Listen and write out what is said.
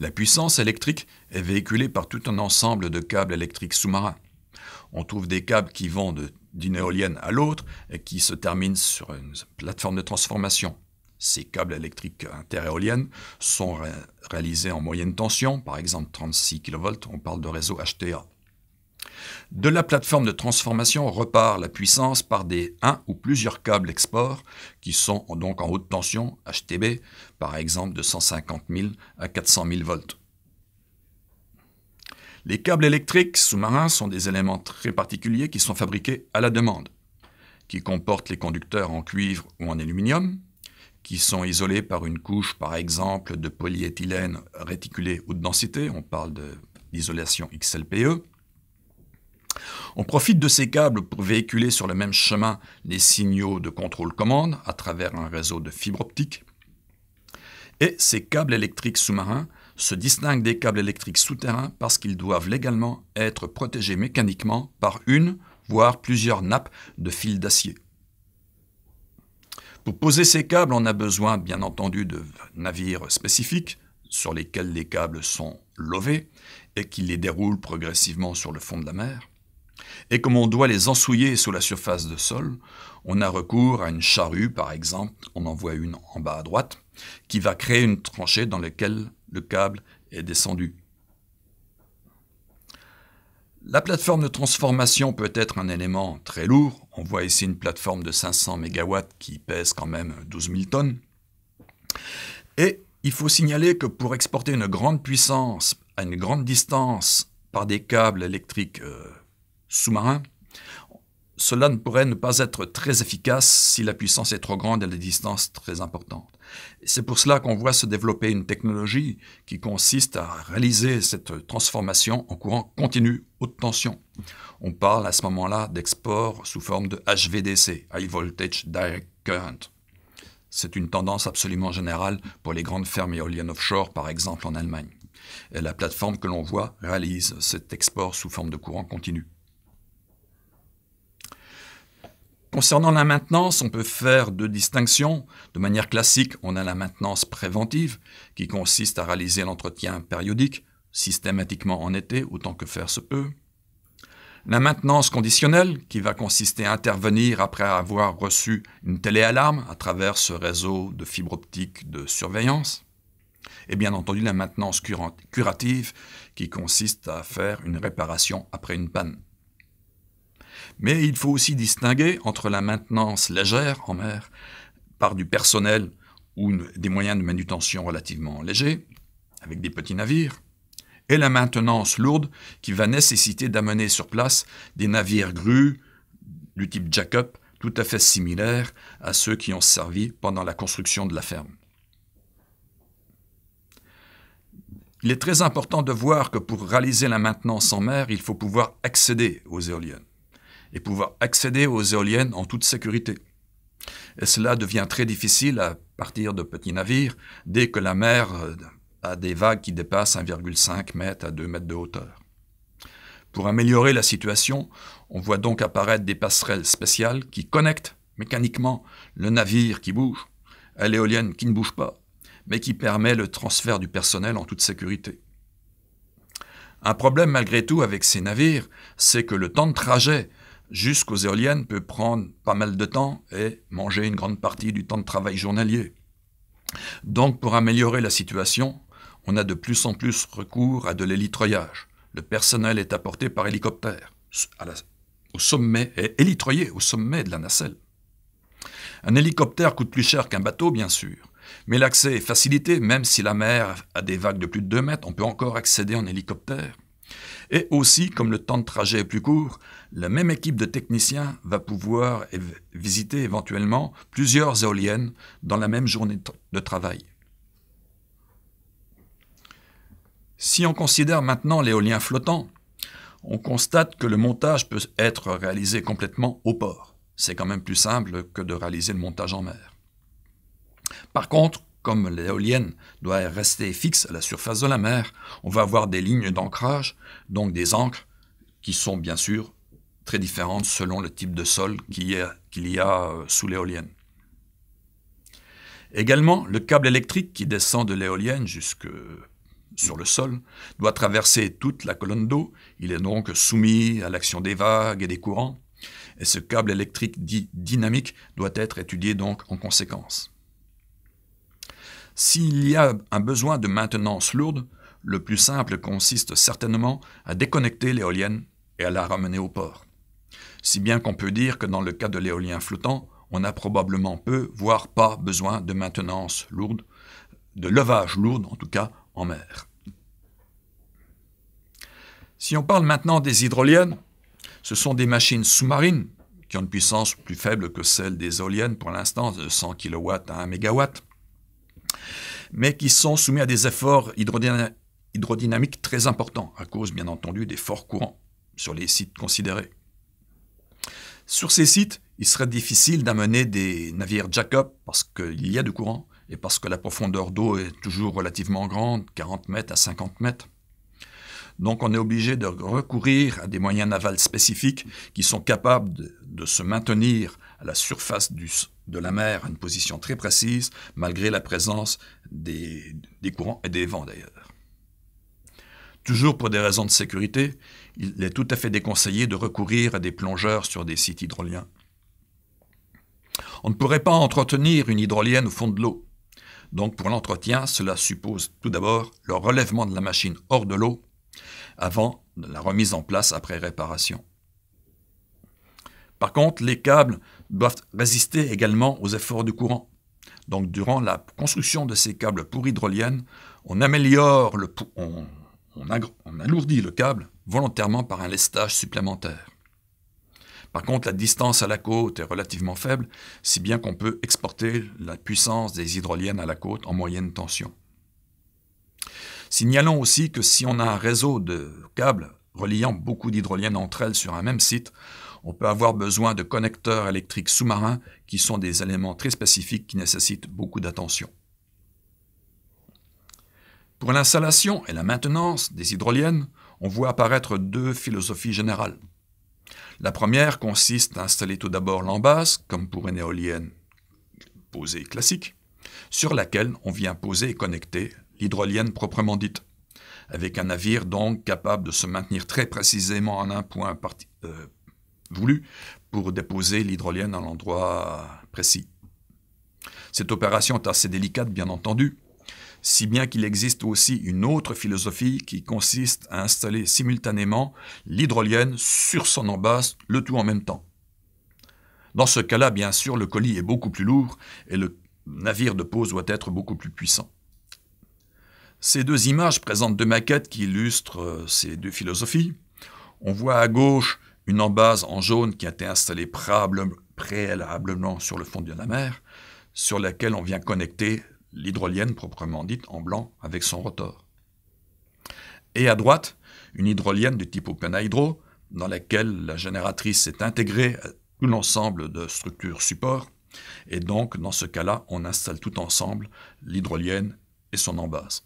La puissance électrique est véhiculée par tout un ensemble de câbles électriques sous-marins. On trouve des câbles qui vont d'une éolienne à l'autre et qui se terminent sur une plateforme de transformation. Ces câbles électriques interéoliennes sont réalisés en moyenne tension, par exemple 36 kV, on parle de réseau HTA. De la plateforme de transformation repart la puissance par des un ou plusieurs câbles export qui sont donc en haute tension, HTB, par exemple de 150 000 à 400 000 volts. Les câbles électriques sous-marins sont des éléments très particuliers qui sont fabriqués à la demande, qui comportent les conducteurs en cuivre ou en aluminium, qui sont isolés par une couche, par exemple, de polyéthylène réticulé haute densité, on parle d'isolation XLPE, on profite de ces câbles pour véhiculer sur le même chemin les signaux de contrôle-commande à travers un réseau de fibres optiques. Et ces câbles électriques sous-marins se distinguent des câbles électriques souterrains parce qu'ils doivent légalement être protégés mécaniquement par une, voire plusieurs nappes de fils d'acier. Pour poser ces câbles, on a besoin bien entendu de navires spécifiques sur lesquels les câbles sont levés et qui les déroulent progressivement sur le fond de la mer et comme on doit les ensouiller sous la surface de sol, on a recours à une charrue, par exemple, on en voit une en bas à droite, qui va créer une tranchée dans laquelle le câble est descendu. La plateforme de transformation peut être un élément très lourd. On voit ici une plateforme de 500 MW qui pèse quand même 12 000 tonnes. Et il faut signaler que pour exporter une grande puissance à une grande distance par des câbles électriques euh, sous marin cela ne pourrait ne pas être très efficace si la puissance est trop grande et la distance très importante. C'est pour cela qu'on voit se développer une technologie qui consiste à réaliser cette transformation en courant continu haute tension. On parle à ce moment-là d'export sous forme de HVDC, High Voltage Direct Current. C'est une tendance absolument générale pour les grandes fermes éoliennes offshore, par exemple en Allemagne. Et la plateforme que l'on voit réalise cet export sous forme de courant continu. Concernant la maintenance, on peut faire deux distinctions. De manière classique, on a la maintenance préventive, qui consiste à réaliser l'entretien périodique, systématiquement en été, autant que faire se peut. La maintenance conditionnelle, qui va consister à intervenir après avoir reçu une téléalarme à travers ce réseau de fibres optiques de surveillance. Et bien entendu, la maintenance curative, qui consiste à faire une réparation après une panne. Mais il faut aussi distinguer entre la maintenance légère en mer par du personnel ou des moyens de manutention relativement légers, avec des petits navires, et la maintenance lourde qui va nécessiter d'amener sur place des navires grues du type jack tout à fait similaires à ceux qui ont servi pendant la construction de la ferme. Il est très important de voir que pour réaliser la maintenance en mer, il faut pouvoir accéder aux éoliennes et pouvoir accéder aux éoliennes en toute sécurité. Et cela devient très difficile à partir de petits navires dès que la mer euh, a des vagues qui dépassent 1,5 m à 2 m de hauteur. Pour améliorer la situation, on voit donc apparaître des passerelles spéciales qui connectent mécaniquement le navire qui bouge à l'éolienne qui ne bouge pas, mais qui permet le transfert du personnel en toute sécurité. Un problème malgré tout avec ces navires, c'est que le temps de trajet jusqu'aux éoliennes peut prendre pas mal de temps et manger une grande partie du temps de travail journalier. Donc pour améliorer la situation, on a de plus en plus recours à de l'élitroyage. Le personnel est apporté par hélicoptère au sommet et élitroyé au sommet de la nacelle. Un hélicoptère coûte plus cher qu'un bateau, bien sûr, mais l'accès est facilité, même si la mer a des vagues de plus de 2 mètres, on peut encore accéder en hélicoptère. Et aussi, comme le temps de trajet est plus court, la même équipe de techniciens va pouvoir visiter éventuellement plusieurs éoliennes dans la même journée de travail. Si on considère maintenant l'éolien flottant, on constate que le montage peut être réalisé complètement au port. C'est quand même plus simple que de réaliser le montage en mer. Par contre, comme l'éolienne doit rester fixe à la surface de la mer, on va avoir des lignes d'ancrage, donc des ancres qui sont bien sûr très différentes selon le type de sol qu'il y a, euh, sous l'éolienne. Également, le câble électrique qui descend de l'éolienne jusque euh, sur le sol doit traverser toute la colonne d'eau. Il est donc soumis à l'action des vagues et des courants. Et ce câble électrique dit dynamique doit être étudié donc en conséquence. S'il y a un besoin de maintenance lourde, le plus simple consiste certainement à déconnecter l'éolienne et à la ramener au port. Si bien qu'on peut dire que dans le cas de l'éolien flottant, on a probablement peu, voire pas besoin de maintenance lourde, de levage lourde en tout cas en mer. Si on parle maintenant des hydroliennes, ce sont des machines sous-marines qui ont une puissance plus faible que celle des éoliennes pour l'instant, de 100 kW à 1 MW, mais qui sont soumis à des efforts hydrodynamiques très importants, à cause bien entendu des forts courants sur les sites considérés. Sur ces sites, il serait difficile d'amener des navires jack-up parce qu'il y a du courant et parce que la profondeur d'eau est toujours relativement grande, 40 mètres à 50 mètres. Donc on est obligé de recourir à des moyens navals spécifiques qui sont capables de, de se maintenir à la surface du, de la mer à une position très précise, malgré la présence des, courants et des vents d'ailleurs. Toujours pour des raisons de sécurité, il est tout à fait déconseillé de recourir à des plongeurs sur des sites hydroliens. On ne pourrait pas entretenir une hydrolienne au fond de l'eau. Donc pour l'entretien, cela suppose tout d'abord le relèvement de la machine hors de l'eau avant la remise en place après réparation. Par contre, les câbles doivent résister également aux efforts du courant. Donc, durant la construction de ces câbles pour hydroliennes, on améliore, le, on, on alourdit le câble volontairement par un lestage supplémentaire. Par contre, la distance à la côte est relativement faible, si bien qu'on peut exporter la puissance des hydroliennes à la côte en moyenne tension. Signalons aussi que si on a un réseau de câbles reliant beaucoup d'hydroliennes entre elles sur un même site, on peut avoir besoin de connecteurs électriques sous-marins qui sont des éléments très spécifiques qui nécessitent beaucoup d'attention. Pour l'installation et la maintenance des hydroliennes, on voit apparaître deux philosophies générales. La première consiste à installer tout d'abord l'embase, comme pour une éolienne posée classique, sur laquelle on vient poser et connecter l'hydrolienne proprement dite, avec un navire donc capable de se maintenir très précisément en un point particulier. Euh, voulu pour déposer l'hydrolienne à l'endroit précis. Cette opération est assez délicate, bien entendu, si bien qu'il existe aussi une autre philosophie qui consiste à installer simultanément l'hydrolienne sur son embase, le tout en même temps. Dans ce cas-là, bien sûr, le colis est beaucoup plus lourd et le navire de pose doit être beaucoup plus puissant. Ces deux images présentent deux maquettes qui illustrent euh, ces deux philosophies. On voit à gauche une embase en jaune qui a été installée préalablement sur le fond de la mer, sur laquelle on vient connecter l'hydrolienne proprement dite en blanc avec son rotor. Et à droite, une hydrolienne du type Open Hydro, dans laquelle la génératrice est intégrée à tout l'ensemble de structures support, et donc dans ce cas-là, on installe tout ensemble l'hydrolienne et son embase.